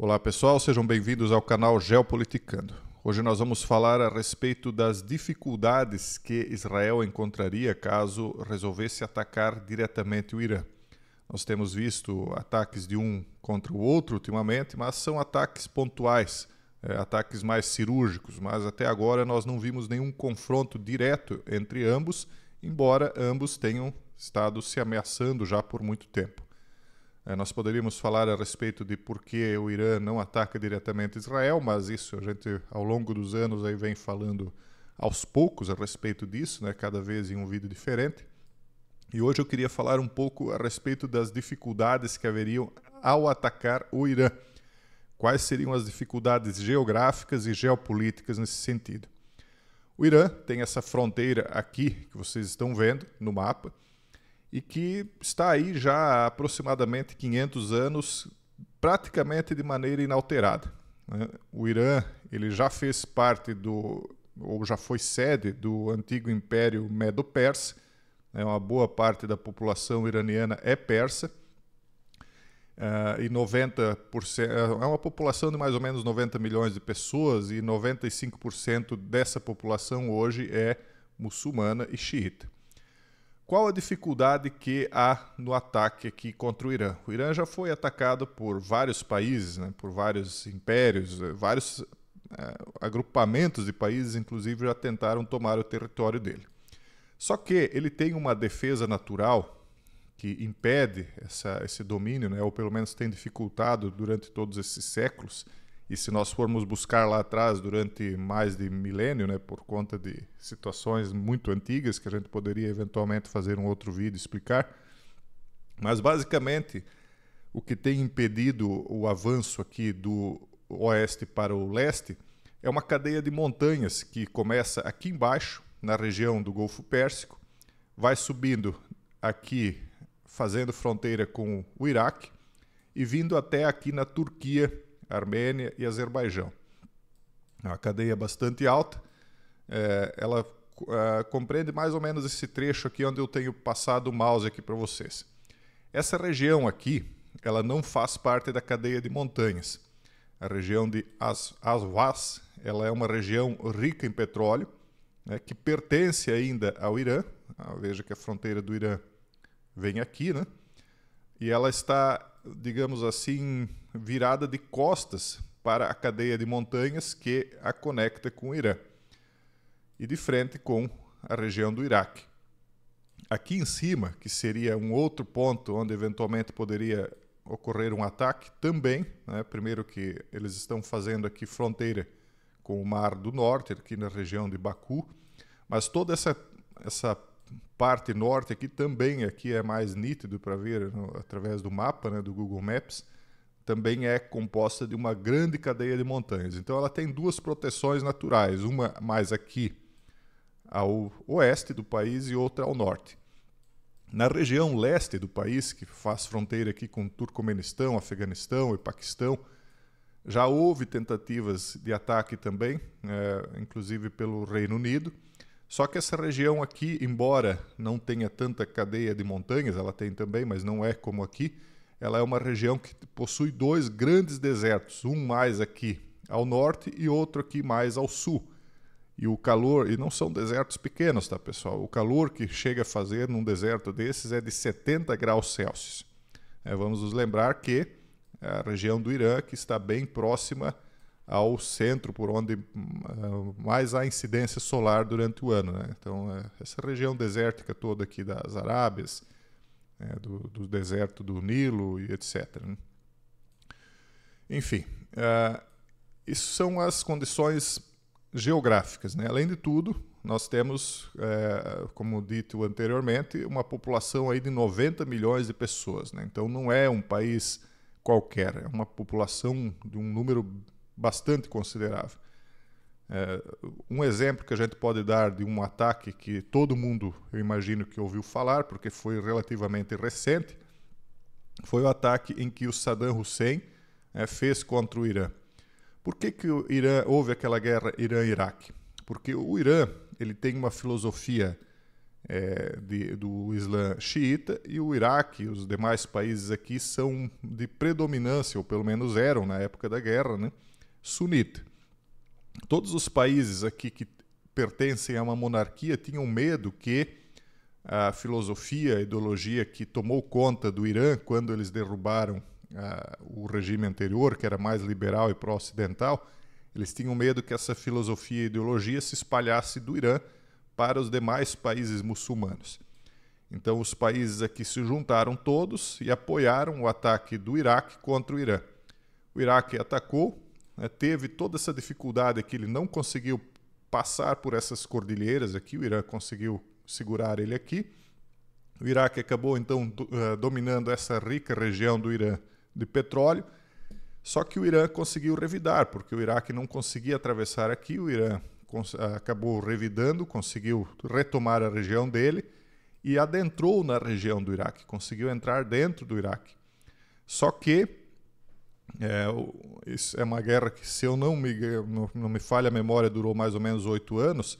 Olá pessoal, sejam bem-vindos ao canal Geopoliticando. Hoje nós vamos falar a respeito das dificuldades que Israel encontraria caso resolvesse atacar diretamente o Irã. Nós temos visto ataques de um contra o outro ultimamente, mas são ataques pontuais, é, ataques mais cirúrgicos, mas até agora nós não vimos nenhum confronto direto entre ambos, embora ambos tenham estado se ameaçando já por muito tempo. Eh, nós poderíamos falar a respeito de por que o Irã não ataca diretamente Israel, mas isso a gente ao longo dos anos aí vem falando aos poucos a respeito disso, né? cada vez em um vídeo diferente. E hoje eu queria falar um pouco a respeito das dificuldades que haveriam ao atacar o Irã. Quais seriam as dificuldades geográficas e geopolíticas nesse sentido? O Irã tem essa fronteira aqui que vocês estão vendo no mapa e que está aí já há aproximadamente 500 anos, praticamente de maneira inalterada. Né? O Irã ele já fez parte do, ou já foi sede do antigo Império Medo-Persa, né? uma boa parte da população iraniana é persa, uh, e 90%, é uma população de mais ou menos 90 milhões de pessoas, e 95% dessa população hoje é muçulmana e xiita. Qual a dificuldade que há no ataque aqui contra o Irã? O Irã já foi atacado por vários países, né, por vários impérios, eh, vários eh, agrupamentos de países, inclusive, já tentaram tomar o território dele. Só que ele tem uma defesa natural que impede essa, esse domínio, né, ou pelo menos tem dificultado durante todos esses séculos, e se nós formos buscar lá atrás, durante mais de milênio, né, por conta de situações muito antigas que a gente poderia eventualmente fazer um outro vídeo explicar, mas basicamente o que tem impedido o avanço aqui do oeste para o leste é uma cadeia de montanhas que começa aqui embaixo, na região do Golfo Pérsico, vai subindo aqui, fazendo fronteira com o Iraque e vindo até aqui na Turquia Armênia e Azerbaijão. A cadeia é bastante alta, é, ela é, compreende mais ou menos esse trecho aqui onde eu tenho passado o mouse aqui para vocês. Essa região aqui, ela não faz parte da cadeia de montanhas. A região de As ela é uma região rica em petróleo, né, que pertence ainda ao Irã. Ah, veja que a fronteira do Irã vem aqui, né? E ela está, digamos assim, virada de costas para a cadeia de montanhas que a conecta com o Irã e de frente com a região do Iraque. Aqui em cima, que seria um outro ponto onde eventualmente poderia ocorrer um ataque, também, né? primeiro que eles estão fazendo aqui fronteira com o Mar do Norte, aqui na região de Baku, mas toda essa, essa parte norte aqui também aqui é mais nítido para ver no, né, através do mapa né, do Google Maps também é composta de uma grande cadeia de montanhas. Então ela tem duas proteções naturais, uma mais aqui ao oeste do país e outra ao norte. Na região leste do país, que faz fronteira aqui com Turcomenistão, Afeganistão e Paquistão, já houve tentativas de ataque também, é, inclusive pelo Reino Unido. Só que essa região aqui, embora não tenha tanta cadeia de montanhas, ela tem também, mas não é como aqui, ela é uma região que possui dois grandes desertos, um mais aqui ao norte e outro aqui mais ao sul. E o calor, e não são desertos pequenos, tá, pessoal? O calor que chega a fazer num deserto desses é de 70 graus Celsius. É, vamos nos lembrar que a região do Irã, que está bem próxima ao centro, por onde ah, mais há incidência solar durante o ano. Né? Então, é, essa região desértica toda aqui das Arábias, né, do, do, deserto do Nilo e etc. Né. Enfim, uh, isso são as condições geográficas. Né? Além de tudo, nós temos, eh, como dito anteriormente, uma população aí de 90 milhões de pessoas. Né? Então não é um país qualquer, é uma população de um número bastante considerável. Uh, um exemplo que a gente pode dar de um ataque que todo mundo, eu imagino, que ouviu falar, porque foi relativamente recente, foi o ataque em que o Saddam Hussein uh, fez contra o Irã. Por que, que o Irã, houve aquela guerra Irã-Iraque? Porque o Irã ele tem uma filosofia é, de, do Islã xiita e o Iraque e os demais países aqui são de predominância, ou pelo menos eram na época da guerra, né, sunita todos os países aqui que pertencem a uma monarquia tinham medo que a filosofia, a ideologia que tomou conta do Irã quando eles derrubaram uh, o regime anterior, que era mais liberal e pró-ocidental, eles tinham medo que essa filosofia e ideologia se espalhasse do Irã para os demais países muçulmanos. Então, os países aqui se juntaram todos e apoiaram o ataque do Iraque contra o Irã. O Iraque atacou, né, teve toda essa dificuldade que ele não conseguiu passar por essas cordilheiras aqui, o Irã conseguiu segurar ele aqui. O Iraque acabou então eh, dominando essa rica região do Irã de petróleo. Só que o Irã conseguiu revidar, porque o Iraque não conseguia atravessar aqui, o Irã eh, acabou revidando, conseguiu retomar a região dele e adentrou na região do Iraque, conseguiu entrar dentro do Iraque. Só que é, isso é uma guerra que, se eu não me, não, não me falha a memória, durou mais ou menos oito anos,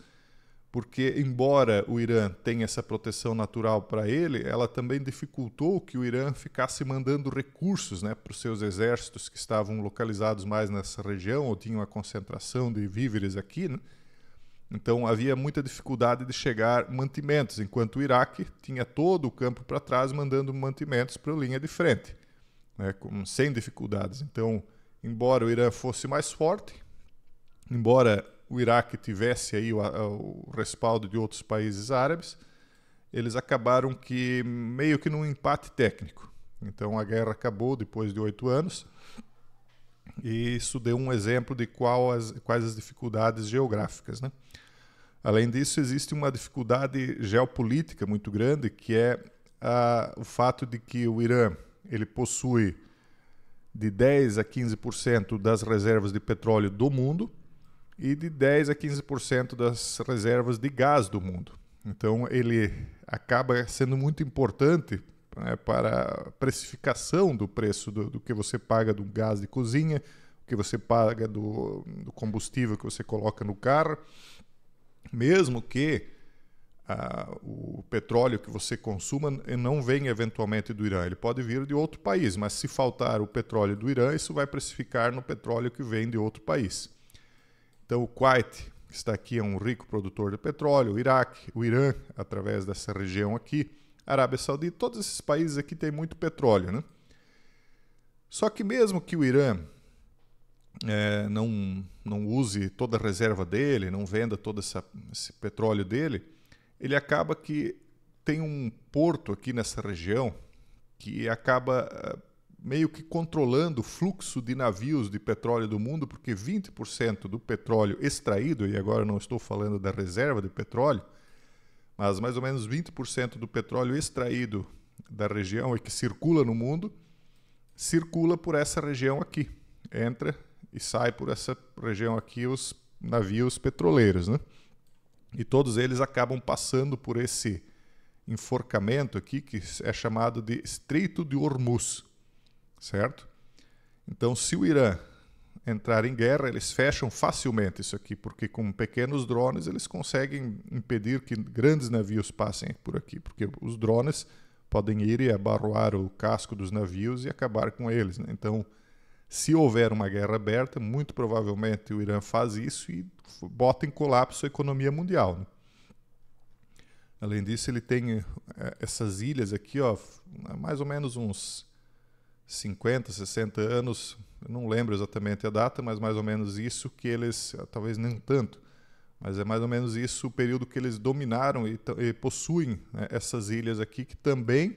porque, embora o Irã tenha essa proteção natural para ele, ela também dificultou que o Irã ficasse mandando recursos né, para os seus exércitos que estavam localizados mais nessa região ou tinham a concentração de víveres aqui. Né? Então havia muita dificuldade de chegar mantimentos, enquanto o Iraque tinha todo o campo para trás mandando mantimentos para a linha de frente né, com, sem dificuldades. Então, embora o Irã fosse mais forte, embora o Iraque tivesse aí o, o respaldo de outros países árabes, eles acabaram que meio que num empate técnico. Então a guerra acabou depois de oito anos. E isso deu um exemplo de as, quais as dificuldades geográficas. Né? Além disso, existe uma dificuldade geopolítica muito grande, que é a, ah, o fato de que o Irã ele possui de 10 a 15% das reservas de petróleo do mundo e de 10 a 15% das reservas de gás do mundo. Então ele acaba sendo muito importante né, para a precificação do preço do, do, que você paga do gás de cozinha, o que você paga do, do combustível que você coloca no carro, mesmo que ah, o petróleo que você consuma não vem eventualmente do Irã, ele pode vir de outro país, mas se faltar o petróleo do Irã, isso vai precificar no petróleo que vem de outro país. Então, o Kuwait, que está aqui, é um rico produtor de petróleo, o Iraque, o Irã, através dessa região aqui, Arábia Saudita, todos esses países aqui têm muito petróleo. Né? Só que, mesmo que o Irã é, não, não use toda a reserva dele, não venda todo essa, esse petróleo dele ele acaba que tem um porto aqui nessa região que acaba eh, meio que controlando o fluxo de navios de petróleo do mundo, porque 20% do petróleo extraído, e agora não estou falando da reserva de petróleo, mas mais ou menos 20% do petróleo extraído da região e que circula no mundo, circula por essa região aqui. Entra e sai por essa região aqui os navios petroleiros, né? E todos eles acabam passando por esse enforcamento aqui, que é chamado de Estreito de Hormuz, certo? Então, se o Irã entrar em guerra, eles fecham facilmente isso aqui, porque com pequenos drones eles conseguem impedir que grandes navios passem por aqui, porque os drones podem ir e abarroar o casco dos navios e acabar com eles. Né? Então, se houver uma guerra aberta, muito provavelmente o Irã faz isso e bota em colapso a economia mundial. Né? Além disso, ele tem é, essas ilhas aqui, ó, mais ou menos uns 50, 60 anos, não lembro exatamente a data, mas mais ou menos isso que eles, talvez nem tanto, mas é mais ou menos isso o período que eles dominaram e, e possuem né, essas ilhas aqui que também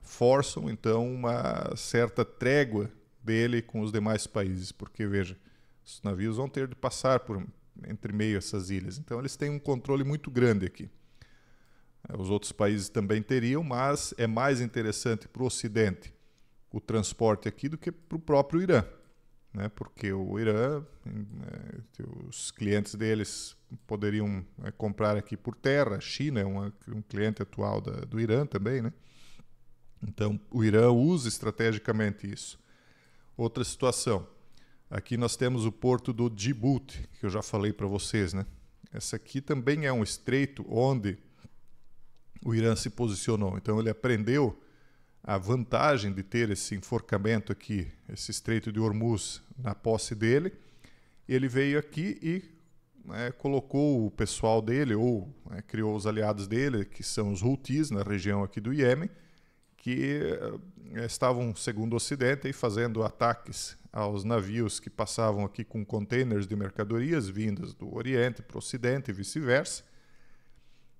forçam então uma certa trégua dele com os demais países, porque veja, os navios vão ter de passar por entre meio essas ilhas. Então eles têm um controle muito grande aqui. É, os outros países também teriam, mas é mais interessante para o Ocidente o transporte aqui do que para o próprio Irã, né? Porque o Irã, é, os clientes deles poderiam é, comprar aqui por terra. A China é uma, um cliente atual da, do Irã também, né? Então o Irã usa estrategicamente isso. Outra situação. Aqui nós temos o porto do Djibouti, que eu já falei para vocês, né? Essa aqui também é um estreito onde o Irã se posicionou. Então ele aprendeu a vantagem de ter esse enforcamento aqui, esse estreito de Hormuz na posse dele. Ele veio aqui e né, colocou o pessoal dele, ou né, criou os aliados dele, que são os Houthis, na região aqui do Iêmen, que eh, estavam, segundo o Ocidente, fazendo ataques aos navios que passavam aqui com containers de mercadorias vindas do Oriente para o Ocidente e vice-versa.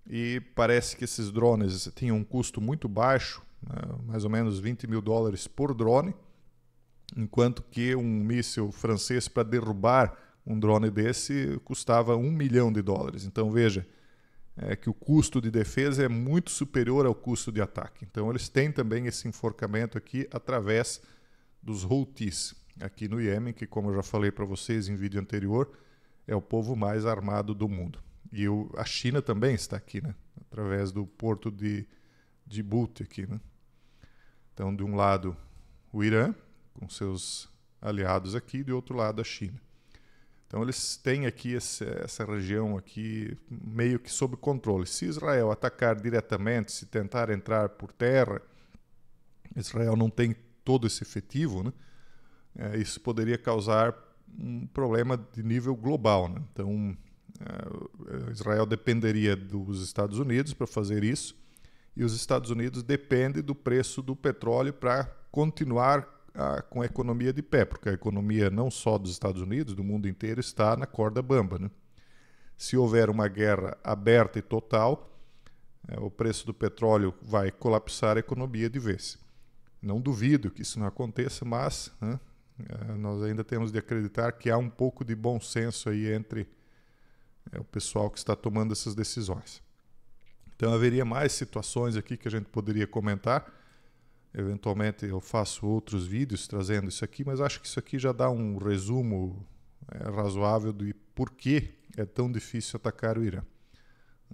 E parece que esses drones tinham um custo muito baixo, né, mais ou menos 20 mil dólares por drone, enquanto que um míssil francês para derrubar um drone desse custava um milhão de dólares. Então veja, é que o custo de defesa é muito superior ao custo de ataque. Então eles têm também esse enforcamento aqui através dos Houthis aqui no Iêmen, que como eu já falei para vocês em vídeo anterior, é o povo mais armado do mundo. E o, a China também está aqui, né? através do porto de Djibouti aqui. Né? Então de um lado o Irã com seus aliados aqui, de do outro lado a China. Então eles têm aqui esse, essa região aqui meio que sob controle. Se Israel atacar diretamente, se tentar entrar por terra, Israel não tem todo esse efetivo, né? É, isso poderia causar um problema de nível global. Né? Então é, Israel dependeria dos Estados Unidos para fazer isso e os Estados Unidos dependem do preço do petróleo para continuar a, com a economia de pé, porque a economia não só dos Estados Unidos, do mundo inteiro, está na corda bamba. Né? Se houver uma guerra aberta e total, é, o preço do petróleo vai colapsar a economia de vez. Não duvido que isso não aconteça, mas né, é, nós ainda temos de acreditar que há um pouco de bom senso aí entre é, o pessoal que está tomando essas decisões. Então haveria mais situações aqui que a gente poderia comentar. Eventualmente eu faço outros vídeos trazendo isso aqui, mas acho que isso aqui já dá um resumo é, razoável de por que é tão difícil atacar o Irã.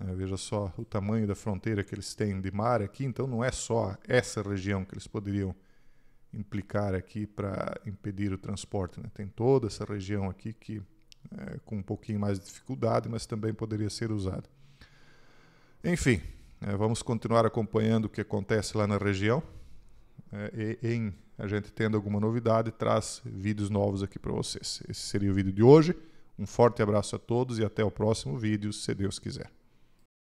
É, veja só o tamanho da fronteira que eles têm de mar aqui, então não é só essa região que eles poderiam implicar aqui para impedir o transporte. Né? Tem toda essa região aqui que é, com um pouquinho mais de dificuldade, mas também poderia ser usada. Enfim, é, vamos continuar acompanhando o que acontece lá na região é, em a gente tendo alguma novidade, traz vídeos novos aqui para vocês. Esse seria o vídeo de hoje. Um forte abraço a todos e até o próximo vídeo, se Deus quiser.